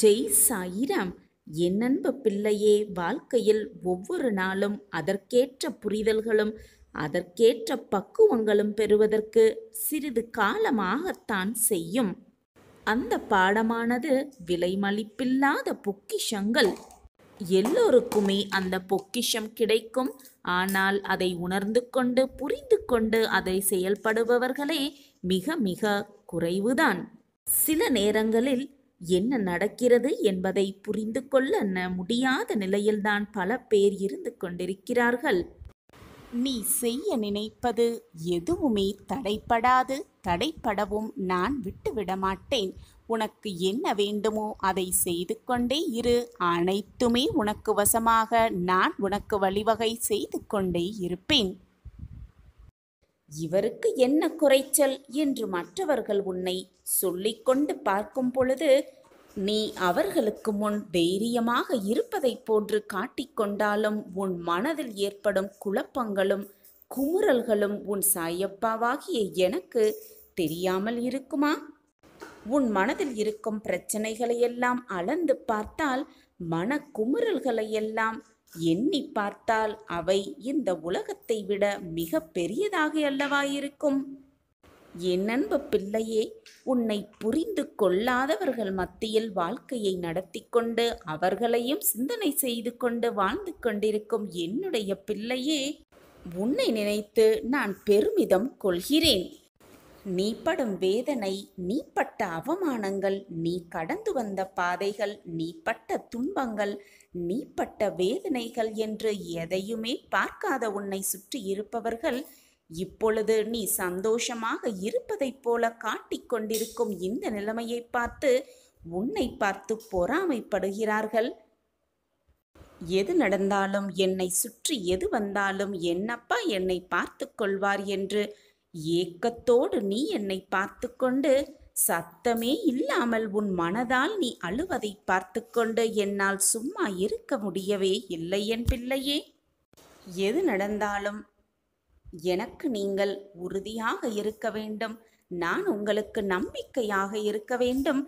ஜெய் சாயிராம் என் அன்பு பிள்ளையே வாழ்க்கையில் ஒவ்வொரு நாளும் அதற்கேற்ற புரிதல்களும் அதற்கேற்ற பக்குவங்களும் பெறுவதற்கு சிறிது காலமாகத்தான் செய்யும் அந்த பாடமானது விலைமளிப்பில்லாத பொக்கிஷங்கள் எல்லோருக்குமே அந்த பொக்கிஷம் கிடைக்கும் ஆனால் அதை உணர்ந்து கொண்டு புரிந்து கொண்டு அதை செயல்படுபவர்களே மிக மிக குறைவுதான் சில நேரங்களில் என்ன நடக்கிறது என்பதை புரிந்து கொள்ள முடியாத நிலையில்தான் பல பேர் இருந்து கொண்டிருக்கிறார்கள் நீ செய்ய நினைப்பது எதுவுமே தடைப்படாது தடைப்படவும் நான் விட்டுவிட மாட்டேன் உனக்கு என்ன வேண்டுமோ அதை செய்து கொண்டே இரு அனைத்துமே உனக்கு வசமாக நான் உனக்கு வழிவகை செய்து கொண்டே இருப்பேன் இவருக்கு என்ன குறைச்சல் என்று மற்றவர்கள் உன்னை சொல்லிக்கொண்டு பார்க்கும் பொழுது நீ அவர்களுக்கு முன் தைரியமாக இருப்பதைப் போன்று காட்டிக்கொண்டாலும் உன் மனதில் ஏற்படும் குழப்பங்களும் குமுறல்களும் உன் சாயப்பாவாகிய எனக்கு தெரியாமல் இருக்குமா உன் மனதில் இருக்கும் பிரச்சனைகளையெல்லாம் அளந்து பார்த்தால் மன குமுறல்களையெல்லாம் எண்ணி பார்த்தால் அவை இந்த உலகத்தை விட மிக பெரியதாக அல்லவா இருக்கும் என் அன்பு பிள்ளையே உன்னை புரிந்து கொள்ளாதவர்கள் மத்தியில் வாழ்க்கையை நடத்தி கொண்டு அவர்களையும் சிந்தனை செய்து கொண்டு வாழ்ந்து கொண்டிருக்கும் என்னுடைய பிள்ளையே உன்னை நினைத்து நான் பெருமிதம் கொள்கிறேன் நீ படும் வேதனை நீ பட்ட அவமானங்கள் நீ கடந்து வந்த பாதைகள் நீ பட்ட துன்பங்கள் நீ பட்ட வேதனைகள் என்று எதையுமே பார்க்காத உன்னை சுற்றி இருப்பவர்கள் இப்பொழுது நீ சந்தோஷமாக இருப்பதைப் போல காட்டிக்கொண்டிருக்கும் இந்த நிலைமையை பார்த்து உன்னை பார்த்து பொறாமைப்படுகிறார்கள் எது நடந்தாலும் என்னை சுற்றி எது வந்தாலும் என்னப்பா என்னை பார்த்து கொள்வார் என்று ஏக்கத்தோடு நீ என்னை பார்த்து கொண்டு சத்தமே இல்லாமல் உன் மனதால் நீ அழுவதை பார்த்து கொண்டு என்னால் சும்மா இருக்க முடியவே இல்லை என் பிள்ளையே எது நடந்தாலும் எனக்கு நீங்கள் உறுதியாக இருக்க வேண்டும் நான் உங்களுக்கு நம்பிக்கையாக இருக்க வேண்டும்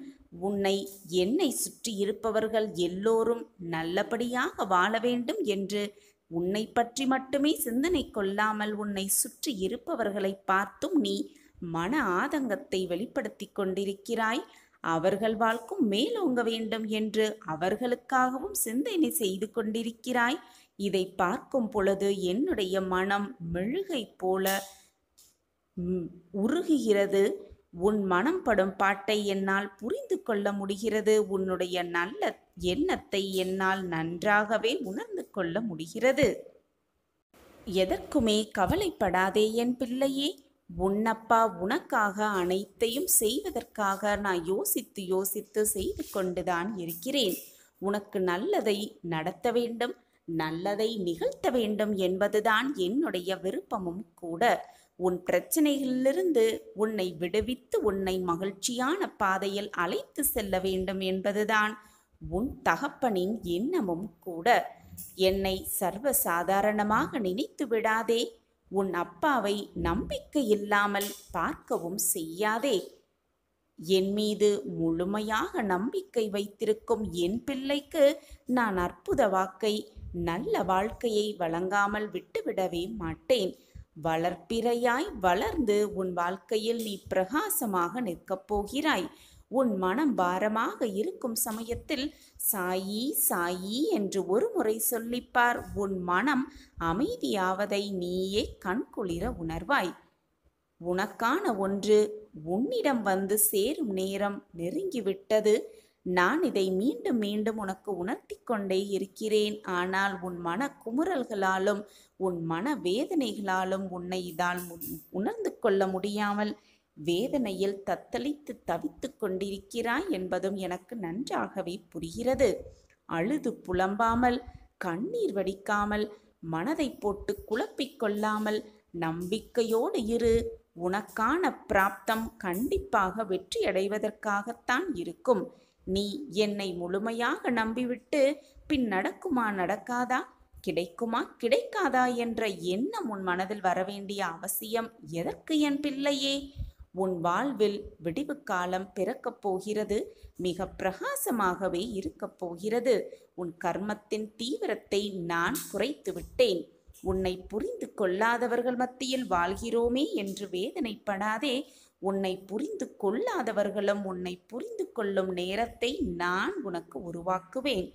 உன்னை என்னை சுற்றி இருப்பவர்கள் எல்லோரும் நல்லபடியாக வாழ வேண்டும் என்று உன்னை பற்றி மட்டுமே சிந்தனை கொள்ளாமல் உன்னை சுற்றி இருப்பவர்களை பார்த்தும் நீ மன ஆதங்கத்தை வெளிப்படுத்தி கொண்டிருக்கிறாய் அவர்கள் வாழ்க்கும் மேலோங்க வேண்டும் என்று அவர்களுக்காகவும் சிந்தனை செய்து கொண்டிருக்கிறாய் இதை பார்க்கும் பொழுது என்னுடைய மனம் மெழுகை போல உருகுகிறது உன் மனம் படும் பாட்டை என்னால் புரிந்து கொள்ள முடிகிறது உன்னுடைய நல்ல எண்ணத்தை என்னால் நன்றாகவே உணர்ந்து கொள்ள முடிகிறது எதற்குமே கவலைப்படாதே என் பிள்ளையே உன்னப்பா உனக்காக அனைத்தையும் செய்வதற்காக நான் யோசித்து யோசித்து செய்து கொண்டுதான் இருக்கிறேன் உனக்கு நல்லதை நடத்த வேண்டும் நல்லதை நிகழ்த்த வேண்டும் என்பதுதான் என்னுடைய விருப்பமும் கூட உன் பிரச்சனைகளிலிருந்து உன்னை விடுவித்து உன்னை மகிழ்ச்சியான பாதையில் அழைத்து செல்ல வேண்டும் என்பதுதான் உன் தகப்பனின் எண்ணமும் கூட என்னை சர்வசாதாரணமாக நினைத்து விடாதே உன் அப்பாவை நம்பிக்கை இல்லாமல் பார்க்கவும் செய்யாதே என் மீது முழுமையாக நம்பிக்கை வைத்திருக்கும் என் பிள்ளைக்கு நான் அற்புத வாக்கை நல்ல வாழ்க்கையை வழங்காமல் விட்டுவிடவே மாட்டேன் வளர்ப்பிறையாய் வளர்ந்து உன் வாழ்க்கையில் நீ பிரகாசமாக நிற்கப் போகிறாய் உன் மனம் பாரமாக இருக்கும் சமயத்தில் சாயி சாயி என்று ஒரு முறை சொல்லிப்பார் உன் மனம் அமைதியாவதை நீயே கண்குளிர உணர்வாய் உனக்கான ஒன்று உன்னிடம் வந்து சேரும் நேரம் நெருங்கிவிட்டது நான் இதை மீண்டும் மீண்டும் உனக்கு உணர்த்தி கொண்டே இருக்கிறேன் ஆனால் உன் மன குமுறல்களாலும் உன் மன வேதனைகளாலும் உன்னை இதால் உணர்ந்து கொள்ள முடியாமல் வேதனையில் தத்தளித்து தவித்து கொண்டிருக்கிறாய் என்பதும் எனக்கு நன்றாகவே புரிகிறது அழுது புலம்பாமல் கண்ணீர் வடிக்காமல் மனதை போட்டு குழப்பிக் கொள்ளாமல் நம்பிக்கையோடு இரு உனக்கான பிராப்தம் கண்டிப்பாக வெற்றியடைவதற்காகத்தான் இருக்கும் நீ என்னை முழுமையாக நம்பிவிட்டு பின் நடக்குமா நடக்காதா கிடைக்குமா கிடைக்காதா என்ற எண்ணம் உன் மனதில் வரவேண்டிய அவசியம் எதற்கு என் பிள்ளையே உன் வாழ்வில் விடிவு காலம் பிறக்கப் போகிறது மிக பிரகாசமாகவே இருக்கப் போகிறது உன் கர்மத்தின் தீவிரத்தை நான் குறைத்து விட்டேன் உன்னை புரிந்து கொள்ளாதவர்கள் மத்தியில் வாழ்கிறோமே என்று வேதனைப்படாதே உன்னை புரிந்து கொள்ளாதவர்களும் உன்னை புரிந்து கொள்ளும் நேரத்தை நான் உனக்கு உருவாக்குவேன்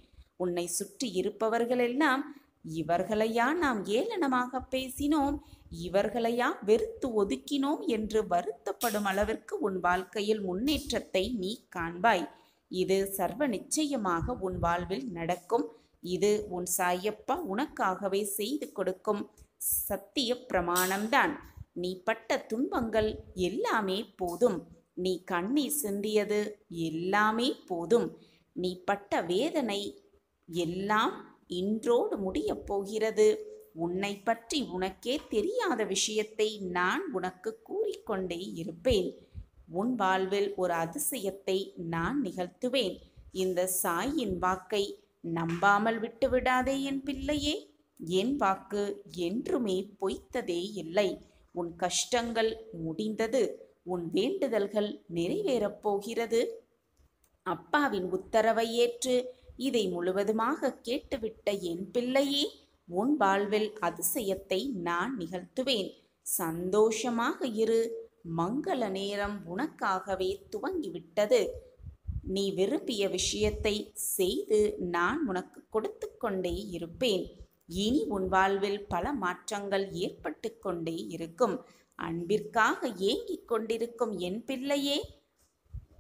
உன்னை சுற்றி இருப்பவர்களெல்லாம் இவர்களையா நாம் ஏளனமாக பேசினோம் இவர்களையா வெறுத்து ஒதுக்கினோம் என்று வருத்தப்படும் அளவிற்கு உன் வாழ்க்கையில் முன்னேற்றத்தை நீ காண்பாய் இது சர்வ நிச்சயமாக உன் வாழ்வில் நடக்கும் இது உன் சாயப்பா உனக்காகவே செய்து கொடுக்கும் சத்திய பிரமாணம்தான் நீ பட்ட துன்பங்கள் எல்லாமே போதும் நீ கண்ணி சிந்தியது எல்லாமே போதும் நீ பட்ட வேதனை எல்லாம் இன்றோடு முடியப் போகிறது உன்னை பற்றி உனக்கே தெரியாத விஷயத்தை நான் உனக்கு கூறிக்கொண்டே இருப்பேன் உன் வாழ்வில் ஒரு அதிசயத்தை நான் நிகழ்த்துவேன் இந்த சாயின் வாக்கை நம்பாமல் விட்டுவிடாதே என் பிள்ளையே என் வாக்கு என்றுமே பொய்த்ததே இல்லை உன் கஷ்டங்கள் முடிந்தது உன் வேண்டுதல்கள் நிறைவேறப் போகிறது அப்பாவின் உத்தரவை ஏற்று இதை முழுவதுமாக கேட்டுவிட்ட என் பிள்ளையே உன் வாழ்வில் அதிசயத்தை நான் நிகழ்த்துவேன் சந்தோஷமாக இரு மங்கள நேரம் உனக்காகவே துவங்கிவிட்டது நீ விரும்பிய விஷயத்தை செய்து நான் உனக்கு கொடுத்து கொண்டே இருப்பேன் இனி உன் வாழ்வில் பல மாற்றங்கள் ஏற்பட்டு கொண்டே இருக்கும் அன்பிற்காக ஏங்கிக் கொண்டிருக்கும் என் பிள்ளையே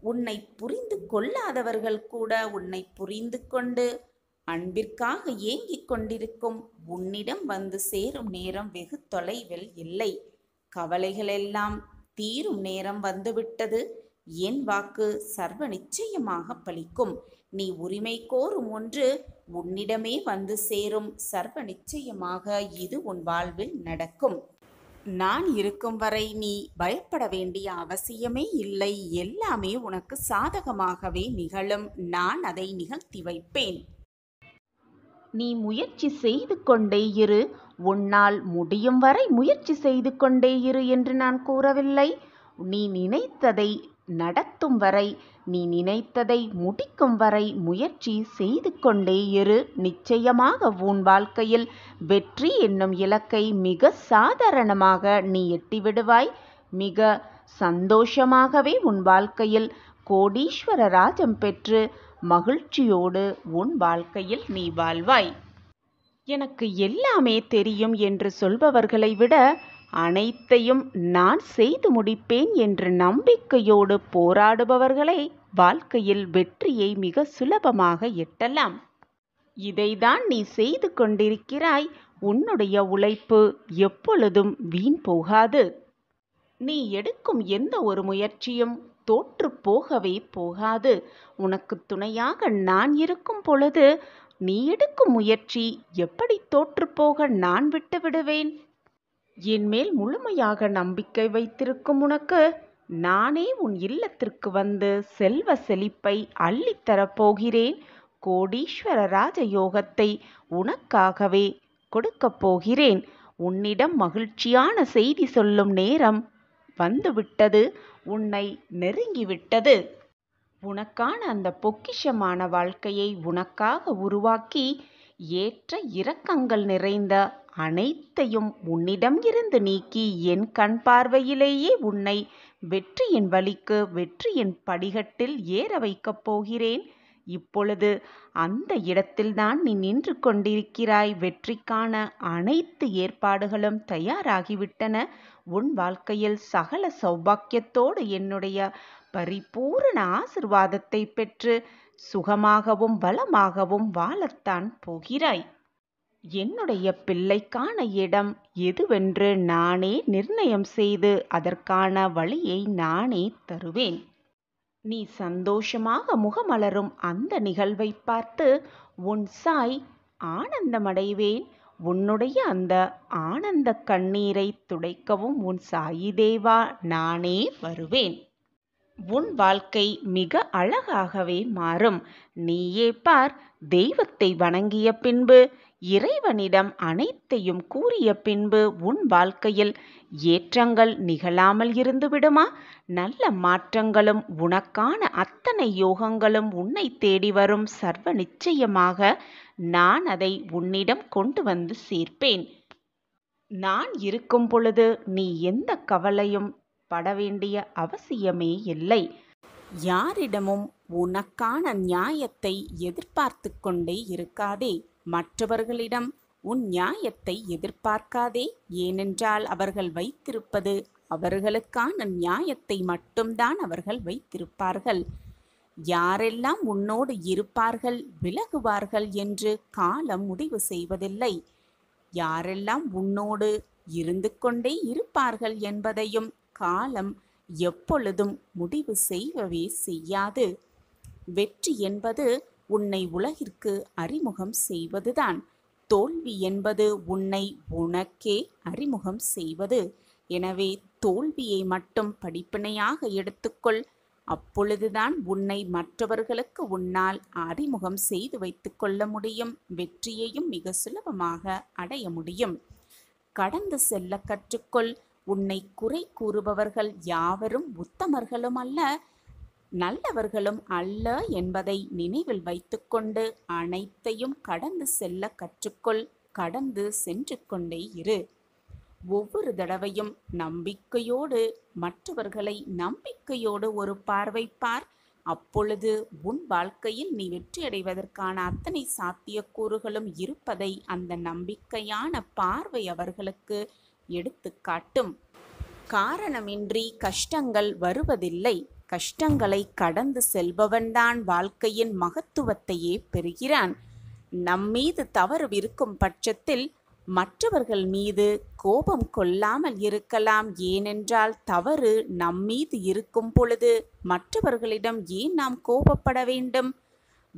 உன்னை புரிந்து கொள்ளாதவர்கள் கூட உன்னை புரிந்து கொண்டு அன்பிற்காக ஏங்கிக் கொண்டிருக்கும் உன்னிடம் வந்து சேரும் நேரம் வெகு தொலைவில் இல்லை கவலைகளெல்லாம் தீரும் நேரம் வந்துவிட்டது என் வாக்கு சர்வ நிச்சயமாக பலிக்கும் நீ உரிமை கோரும் ஒன்று உன்னிடமே வந்து சேரும் சர்வ நிச்சயமாக இது உன் வாழ்வில் நடக்கும் நான் இருக்கும் வரை நீ பயப்பட வேண்டிய அவசியமே இல்லை எல்லாமே உனக்கு சாதகமாகவே நிகழும் நான் அதை நிகழ்த்தி வைப்பேன் நீ முயற்சி செய்து கொண்டே இரு உன்னால் முடியும் வரை முயற்சி செய்து கொண்டே இரு என்று நான் கூறவில்லை நீ நினைத்ததை நடத்தும் வரை நீ நினைத்ததை முடிக்கும் வரை முயற்சி செய்து கொண்டே இரு நிச்சயமாக உன் வாழ்க்கையில் வெற்றி என்னும் இலக்கை மிக சாதாரணமாக நீ எட்டிவிடுவாய் மிக சந்தோஷமாகவே உன் வாழ்க்கையில் கோடீஸ்வர ராஜம் பெற்று மகிழ்ச்சியோடு உன் வாழ்க்கையில் நீ வாழ்வாய் எனக்கு எல்லாமே தெரியும் என்று சொல்பவர்களை விட அனைத்தையும் நான் செய்து முடிப்பேன் என்ற நம்பிக்கையோடு போராடுபவர்களே வாழ்க்கையில் வெற்றியை மிக சுலபமாக எட்டலாம் இதைதான் நீ செய்து கொண்டிருக்கிறாய் உன்னுடைய உழைப்பு எப்பொழுதும் வீண் போகாது நீ எடுக்கும் எந்த ஒரு முயற்சியும் தோற்று போகவே போகாது உனக்கு துணையாக நான் இருக்கும் பொழுது நீ எடுக்கும் முயற்சி எப்படி தோற்று போக நான் விட்டு விடுவேன் என்மேல் முழுமையாக நம்பிக்கை வைத்திருக்கும் உனக்கு நானே உன் இல்லத்திற்கு வந்து செல்வ செழிப்பை அள்ளித்தரப் போகிறேன் கோடீஸ்வர ராஜயோகத்தை உனக்காகவே கொடுக்கப் போகிறேன் உன்னிடம் மகிழ்ச்சியான செய்தி சொல்லும் நேரம் வந்துவிட்டது உன்னை நெருங்கிவிட்டது உனக்கான அந்த பொக்கிஷமான வாழ்க்கையை உனக்காக உருவாக்கி ஏற்ற இரக்கங்கள் நிறைந்த அனைத்தையும் உன்னிடம் இருந்து நீக்கி என் கண் பார்வையிலேயே உன்னை வெற்றியின் வழிக்கு வெற்றியின் படிகட்டில் ஏற வைக்கப் போகிறேன் இப்பொழுது அந்த இடத்தில்தான் நீ நின்று கொண்டிருக்கிறாய் வெற்றிக்கான அனைத்து ஏற்பாடுகளும் தயாராகிவிட்டன உன் வாழ்க்கையில் சகல சௌபாக்கியத்தோடு என்னுடைய பரிபூரண ஆசிர்வாதத்தை பெற்று சுகமாகவும் பலமாகவும் வாழத்தான் போகிறாய் என்னுடைய பிள்ளைக்கான இடம் எதுவென்று நானே நிர்ணயம் செய்து அதற்கான வழியை நானே தருவேன் நீ சந்தோஷமாக முகமலரும் அந்த நிகழ்வை பார்த்து உன் சாய் ஆனந்தமடைவேன் உன்னுடைய அந்த ஆனந்த கண்ணீரை துடைக்கவும் உன் சாயி தேவா நானே வருவேன் உன் வாழ்க்கை மிக அழகாகவே மாறும் நீயே பார் தெய்வத்தை வணங்கிய பின்பு இறைவனிடம் அனைத்தையும் கூறிய பின்பு உன் வாழ்க்கையில் ஏற்றங்கள் நிகழாமல் இருந்துவிடுமா நல்ல மாற்றங்களும் உனக்கான அத்தனை யோகங்களும் உன்னை தேடி வரும் சர்வ நிச்சயமாக நான் அதை உன்னிடம் கொண்டு வந்து சேர்ப்பேன் நான் இருக்கும் பொழுது நீ எந்த கவலையும் பட வேண்டிய அவசியமே இல்லை யாரிடமும் உனக்கான நியாயத்தை எதிர்பார்த்து கொண்டே இருக்காதே மற்றவர்களிடம் உன் நியாயத்தை எதிர்பார்க்காதே ஏனென்றால் அவர்கள் வைத்திருப்பது அவர்களுக்கான நியாயத்தை மட்டும்தான் அவர்கள் வைத்திருப்பார்கள் யாரெல்லாம் உன்னோடு இருப்பார்கள் விலகுவார்கள் என்று காலம் முடிவு செய்வதில்லை யாரெல்லாம் உன்னோடு இருந்து கொண்டே இருப்பார்கள் என்பதையும் காலம் எப்பொழுதும் முடிவு செய்யவே செய்யாது வெற்றி என்பது உன்னை உலகிற்கு அறிமுகம் செய்வதுதான் தோல்வி என்பது உன்னை உனக்கே அறிமுகம் செய்வது எனவே தோல்வியை மட்டும் படிப்பினையாக எடுத்துக்கொள் அப்பொழுதுதான் உன்னை மற்றவர்களுக்கு உன்னால் அறிமுகம் செய்து வைத்துக்கொள்ள முடியும் வெற்றியையும் மிக சுலபமாக அடைய முடியும் கடந்து செல்ல கற்றுக்கொள் உன்னை குறை கூறுபவர்கள் யாவரும் உத்தமர்களும் அல்ல நல்லவர்களும் அல்ல என்பதை நினைவில் வைத்துக்கொண்டு அனைத்தையும் கடந்து செல்ல கற்றுக்கொள் கடந்து சென்று கொண்டே இரு ஒவ்வொரு தடவையும் நம்பிக்கையோடு மற்றவர்களை நம்பிக்கையோடு ஒரு பார்வை பார் அப்பொழுது உன் வாழ்க்கையில் நீ வெற்றியடைவதற்கான அத்தனை சாத்தியக்கூறுகளும் இருப்பதை அந்த நம்பிக்கையான பார்வை அவர்களுக்கு எடுத்துக்காட்டும் காரணமின்றி கஷ்டங்கள் வருவதில்லை கஷ்டங்களை கடந்து செல்பவன்தான் வாழ்க்கையின் மகத்துவத்தையே பெறுகிறான் நம்மீது தவறு இருக்கும் பட்சத்தில் மற்றவர்கள் மீது கோபம் கொள்ளாமல் இருக்கலாம் ஏனென்றால் தவறு நம்மீது இருக்கும் பொழுது மற்றவர்களிடம் ஏன் நாம் கோபப்பட வேண்டும்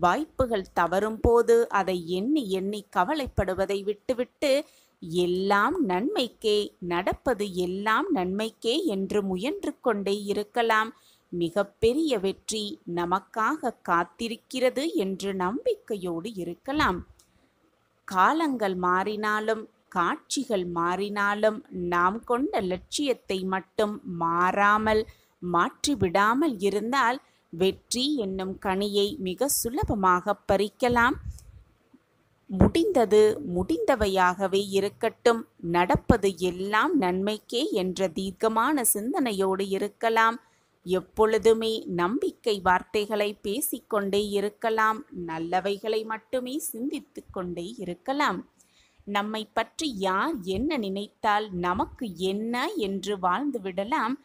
வாய்ப்புகள் தவறும் போது அதை எண்ணி எண்ணி கவலைப்படுவதை விட்டுவிட்டு எல்லாம் நன்மைக்கே நடப்பது எல்லாம் நன்மைக்கே என்று முயன்று கொண்டே இருக்கலாம் மிகப்பெரிய வெற்றி நமக்காக காத்திருக்கிறது என்று நம்பிக்கையோடு இருக்கலாம் காலங்கள் மாறினாலும் காட்சிகள் மாறினாலும் நாம் கொண்ட லட்சியத்தை மட்டும் மாறாமல் மாற்றிவிடாமல் இருந்தால் வெற்றி என்னும் கனியை மிக சுலபமாக பறிக்கலாம் முடிந்தது முடிந்தவையாகவே இருக்கட்டும் நடப்பது எல்லாம் நன்மைக்கே என்ற தீர்க்கமான சிந்தனையோடு இருக்கலாம் எப்பொழுதுமே நம்பிக்கை வார்த்தைகளை பேசிக்கொண்டே இருக்கலாம் நல்லவைகளை மட்டுமே சிந்தித்து கொண்டே இருக்கலாம் நம்மை பற்றி யார் என்ன நினைத்தால் நமக்கு என்ன என்று வாழ்ந்து விடலாம்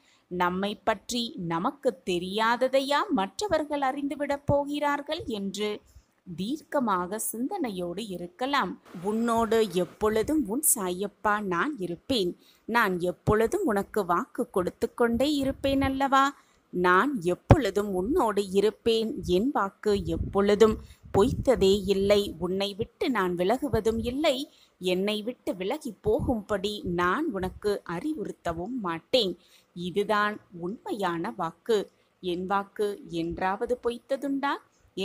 நம்மை பற்றி நமக்கு தெரியாததையா மற்றவர்கள் அறிந்துவிடப் போகிறார்கள் என்று தீர்க்கமாக சிந்தனையோடு இருக்கலாம் உன்னோடு எப்பொழுதும் உன் சாயப்பா நான் இருப்பேன் நான் எப்பொழுதும் உனக்கு வாக்கு கொடுத்து கொண்டே இருப்பேன் அல்லவா நான் எப்பொழுதும் உன்னோடு இருப்பேன் என் வாக்கு எப்பொழுதும் பொய்த்ததே இல்லை உன்னை விட்டு நான் விலகுவதும் இல்லை என்னை விட்டு விலகி போகும்படி நான் உனக்கு அறிவுறுத்தவும் மாட்டேன் இதுதான் உண்மையான வாக்கு என் வாக்கு என்றாவது பொய்த்ததுண்டா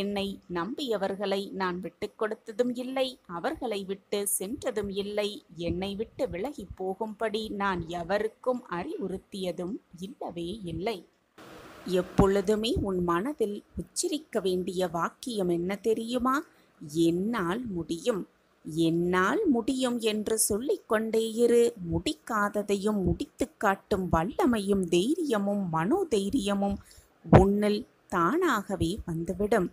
என்னை நம்பியவர்களை நான் விட்டு கொடுத்ததும் இல்லை அவர்களை விட்டு சென்றதும் இல்லை என்னை விட்டு விலகி போகும்படி நான் எவருக்கும் அறிவுறுத்தியதும் இல்லவே இல்லை எப்பொழுதுமே உன் மனதில் உச்சரிக்க வேண்டிய வாக்கியம் என்ன தெரியுமா என்னால் முடியும் என்னால் முடியும் என்று சொல்லிக்கொண்டே இரு முடிக்காததையும் முடித்து காட்டும் வல்லமையும் தைரியமும் மனோதைரியமும் உன்னில் தானாகவே வந்துவிடும்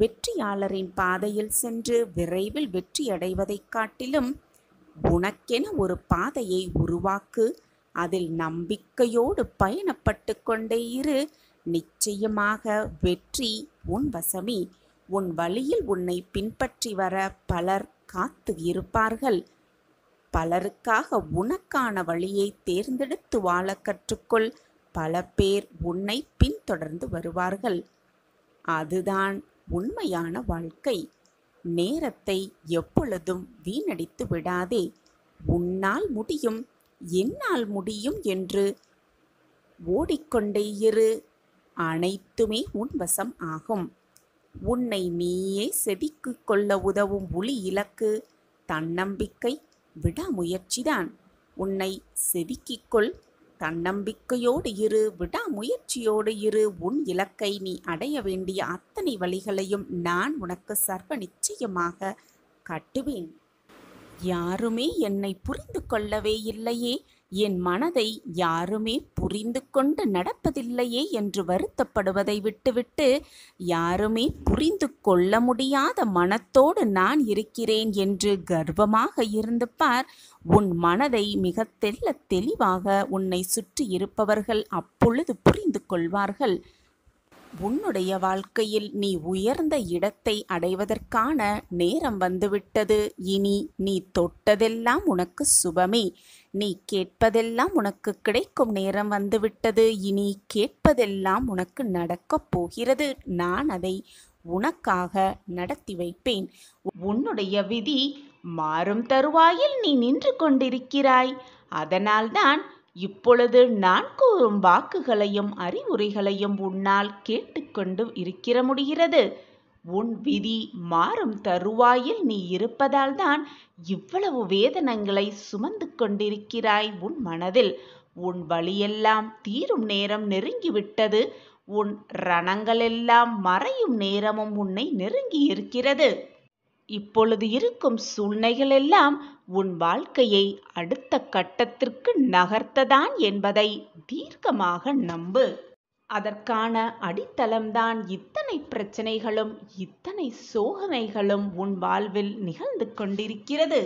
வெற்றியாளரின் பாதையில் சென்று விரைவில் வெற்றியடைவதைக் காட்டிலும் உனக்கென ஒரு பாதையை உருவாக்கு அதில் நம்பிக்கையோடு பயணப்பட்டு கொண்டே இரு நிச்சயமாக வெற்றி உன் வசமி உன் வழியில் உன்னை பின்பற்றி வர பலர் காத்து இருப்பார்கள் பலருக்காக உனக்கான வழியை தேர்ந்தெடுத்து வாழ கற்றுக்கொள் பல பேர் உன்னை பின்தொடர்ந்து வருவார்கள் அதுதான் உண்மையான வாழ்க்கை நேரத்தை எப்பொழுதும் வீணடித்து விடாதே உன்னால் முடியும் என்னால் முடியும் என்று ஓடிக்கொண்டே இரு அனைத்துமே உன்வசம் ஆகும் உன்னை நீயே செதுக்கு கொள்ள உதவும் ஒளி இலக்கு தன்னம்பிக்கை விடாமுயற்சிதான் உன்னை செதுக்கிக்கொள் தன்னம்பிக்கையோடு இரு விடாமுயற்சியோடு இரு உன் இலக்கை நீ அடைய வேண்டிய அத்தனை வழிகளையும் நான் உனக்கு சர்வ நிச்சயமாக காட்டுவேன் யாருமே என்னை புரிந்து கொள்ளவே இல்லையே என் மனதை யாருமே புரிந்து கொண்டு நடப்பதில்லையே என்று வருத்தப்படுவதை விட்டுவிட்டு யாருமே புரிந்து கொள்ள முடியாத மனத்தோடு நான் இருக்கிறேன் என்று கர்வமாக இருந்து பார் உன் மனதை மிக தெல்ல தெளிவாக உன்னை சுற்றி இருப்பவர்கள் அப்பொழுது புரிந்து கொள்வார்கள் உன்னுடைய வாழ்க்கையில் நீ உயர்ந்த இடத்தை அடைவதற்கான நேரம் வந்துவிட்டது இனி நீ தொட்டதெல்லாம் உனக்கு சுபமே நீ கேட்பதெல்லாம் உனக்கு கிடைக்கும் நேரம் வந்துவிட்டது இனி கேட்பதெல்லாம் உனக்கு நடக்கப் போகிறது நான் அதை உனக்காக நடத்தி வைப்பேன் உன்னுடைய விதி மாறும் தருவாயில் நீ நின்று கொண்டிருக்கிறாய் அதனால்தான் இப்பொழுது நான் கூறும் வாக்குகளையும் அறிவுரைகளையும் உன்னால் கேட்டுக்கொண்டு இருக்கிற முடிகிறது உன் விதி மாறும் தருவாயில் நீ இருப்பதால் தான் இவ்வளவு வேதனங்களை சுமந்து கொண்டிருக்கிறாய் உன் மனதில் உன் வழியெல்லாம் தீரும் நேரம் நெருங்கிவிட்டது உன் ரணங்களெல்லாம் மறையும் நேரமும் உன்னை நெருங்கி இருக்கிறது இப்பொழுது இருக்கும் சூழ்நிலைகளெல்லாம் உன் வாழ்க்கையை அடுத்த கட்டத்திற்கு நகர்த்ததான் என்பதை தீர்க்கமாக நம்பு அதற்கான அடித்தளம்தான் இத்தனை பிரச்சனைகளும் இத்தனை சோகனைகளும் உன் வாழ்வில் நிகழ்ந்து கொண்டிருக்கிறது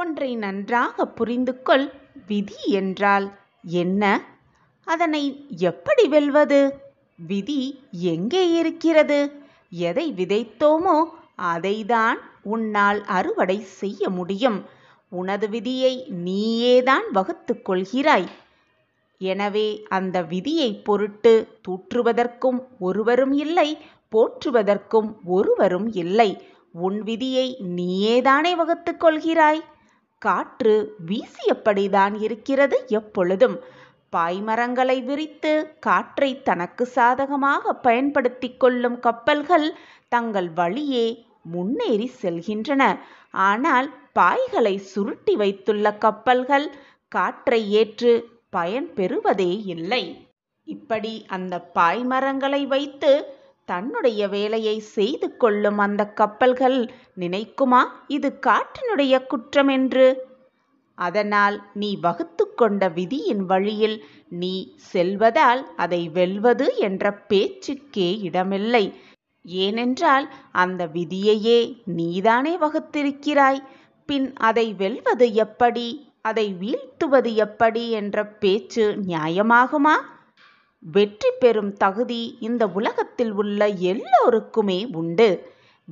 ஒன்றை நன்றாக புரிந்து கொள் விதி என்றால் என்ன அதனை எப்படி வெல்வது விதி எங்கே இருக்கிறது எதை விதைத்தோமோ அதைதான் உன்னால் அறுவடை செய்ய முடியும் உனது விதியை நீயேதான் வகுத்து கொள்கிறாய் எனவே அந்த விதியை பொருட்டு தூற்றுவதற்கும் ஒருவரும் இல்லை போற்றுவதற்கும் ஒருவரும் இல்லை உன் விதியை நீயேதானே வகுத்து கொள்கிறாய் காற்று வீசியப்படிதான் இருக்கிறது எப்பொழுதும் பாய்மரங்களை விரித்து காற்றை தனக்கு சாதகமாக பயன்படுத்தி கொள்ளும் கப்பல்கள் தங்கள் வழியே முன்னேறி செல்கின்றன ஆனால் பாய்களை சுருட்டி வைத்துள்ள கப்பல்கள் காற்றை ஏற்று பயன் பெறுவதே இல்லை இப்படி அந்த பாய் மரங்களை வைத்து தன்னுடைய வேலையை செய்து கொள்ளும் அந்த கப்பல்கள் நினைக்குமா இது காற்றினுடைய குற்றம் என்று அதனால் நீ வகுத்து கொண்ட விதியின் வழியில் நீ செல்வதால் அதை வெல்வது என்ற பேச்சுக்கே இடமில்லை ஏனென்றால் அந்த விதியையே நீதானே வகுத்திருக்கிறாய் பின் அதை வெல்வது எப்படி அதை வீழ்த்துவது எப்படி என்ற பேச்சு நியாயமாகுமா வெற்றி பெறும் தகுதி இந்த உலகத்தில் உள்ள எல்லோருக்குமே உண்டு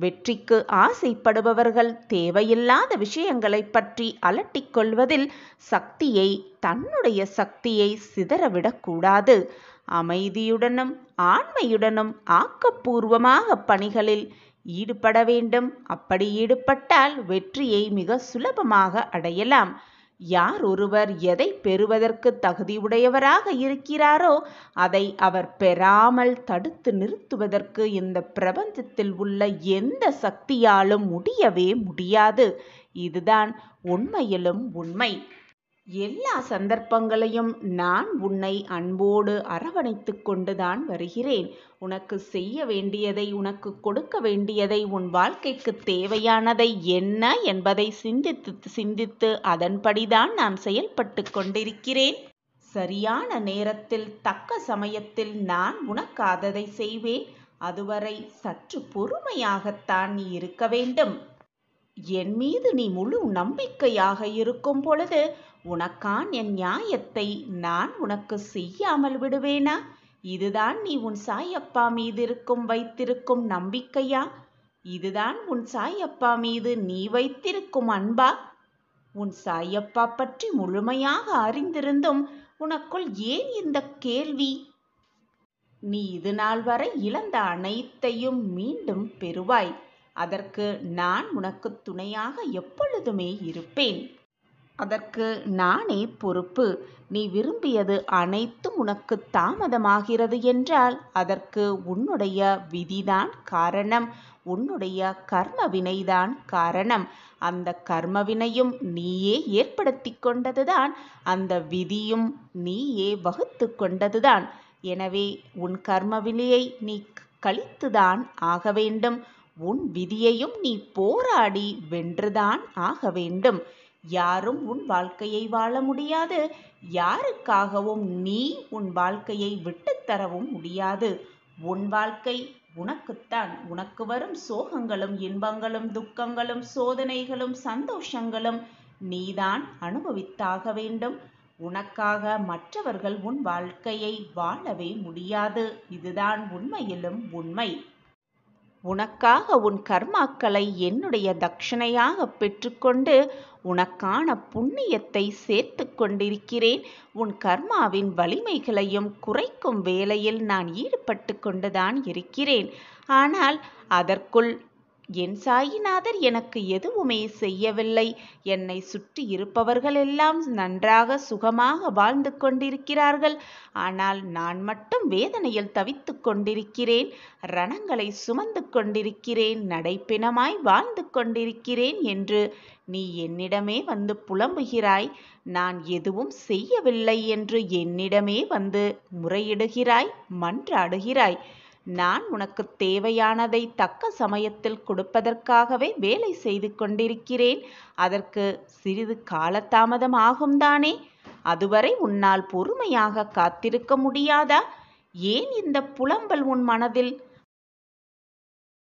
வெற்றிக்கு ஆசைப்படுபவர்கள் தேவையில்லாத விஷயங்களை பற்றி அலட்டிக்கொள்வதில் சக்தியை தன்னுடைய சக்தியை சிதறவிடக்கூடாது அமைதியுடனும் ஆண்மையுடனும் ஆக்கப்பூர்வமாக பணிகளில் ஈடுபட வேண்டும் அப்படி ஈடுபட்டால் வெற்றியை மிக சுலபமாக அடையலாம் யார் ஒருவர் எதை பெறுவதற்கு தகுதியுடையவராக இருக்கிறாரோ அதை அவர் பெறாமல் தடுத்து நிறுத்துவதற்கு இந்த பிரபஞ்சத்தில் உள்ள எந்த சக்தியாலும் முடியவே முடியாது இதுதான் உண்மையிலும் உண்மை எல்லா சந்தர்ப்பங்களையும் நான் உன்னை அன்போடு அரவணைத்து கொண்டுதான் வருகிறேன் உனக்கு செய்ய வேண்டியதை உனக்கு கொடுக்க வேண்டியதை உன் வாழ்க்கைக்கு தேவையானதை என்ன என்பதை சிந்தித்து சிந்தித்து அதன்படிதான் நான் செயல்பட்டு கொண்டிருக்கிறேன் சரியான நேரத்தில் தக்க சமயத்தில் நான் உனக்காததை செய்வேன் அதுவரை சற்று பொறுமையாகத்தான் நீ இருக்க வேண்டும் என் மீது நீ முழு நம்பிக்கையாக இருக்கும் பொழுது உனக்கான் என் நியாயத்தை நான் உனக்கு செய்யாமல் விடுவேனா இதுதான் நீ உன் சாயப்பா மீது இருக்கும் வைத்திருக்கும் நம்பிக்கையா இதுதான் உன் சாயப்பா மீது நீ வைத்திருக்கும் அன்பா உன் சாயப்பா பற்றி முழுமையாக அறிந்திருந்தும் உனக்குள் ஏன் இந்த கேள்வி நீ இது நாள் வரை இழந்த அனைத்தையும் மீண்டும் பெறுவாய் அதற்கு நான் உனக்கு துணையாக எப்பொழுதுமே இருப்பேன் அதற்கு நானே பொறுப்பு நீ விரும்பியது அனைத்தும் உனக்கு தாமதமாகிறது என்றால் அதற்கு உன்னுடைய விதிதான் காரணம் உன்னுடைய கர்ம வினைதான் காரணம் அந்த கர்மவினையும் நீயே ஏற்படுத்தி கொண்டதுதான் அந்த விதியும் நீயே வகுத்து கொண்டதுதான் எனவே உன் கர்மவினையை நீ கழித்துதான் ஆக வேண்டும் உன் விதியையும் நீ போராடி வென்றுதான் ஆக வேண்டும் யாரும் உன் வாழ்க்கையை வாழ முடியாது யாருக்காகவும் நீ உன் வாழ்க்கையை விட்டுத்தரவும் முடியாது உன் வாழ்க்கை உனக்குத்தான் உனக்கு வரும் சோகங்களும் இன்பங்களும் துக்கங்களும் சோதனைகளும் சந்தோஷங்களும் நீதான் அனுபவித்தாக வேண்டும் உனக்காக மற்றவர்கள் உன் வாழ்க்கையை வாழவே முடியாது இதுதான் உண்மையிலும் உண்மை உனக்காக உன் கர்மாக்களை என்னுடைய தட்சணையாக பெற்றுக்கொண்டு உனக்கான புண்ணியத்தை சேர்த்து கொண்டிருக்கிறேன் உன் கர்மாவின் வலிமைகளையும் குறைக்கும் வேலையில் நான் ஈடுபட்டு கொண்டுதான் இருக்கிறேன் ஆனால் அதற்குள் என் சாயிநாதர் எனக்கு எதுவுமே செய்யவில்லை என்னை சுற்றி இருப்பவர்கள் எல்லாம் நன்றாக சுகமாக வாழ்ந்து கொண்டிருக்கிறார்கள் ஆனால் நான் மட்டும் வேதனையில் தவித்து கொண்டிருக்கிறேன் ரணங்களை சுமந்து கொண்டிருக்கிறேன் நடைப்பிணமாய் வாழ்ந்து கொண்டிருக்கிறேன் என்று நீ என்னிடமே வந்து புலம்புகிறாய் நான் எதுவும் செய்யவில்லை என்று என்னிடமே வந்து முறையிடுகிறாய் மன்றாடுகிறாய் நான் உனக்கு தேவையானதை தக்க சமயத்தில் கொடுப்பதற்காகவே வேலை செய்து கொண்டிருக்கிறேன் அதற்கு சிறிது காலதாமதம் ஆகும்தானே அதுவரை உன்னால் பொறுமையாக காத்திருக்க முடியாதா ஏன் இந்த புலம்பல் உன் மனதில்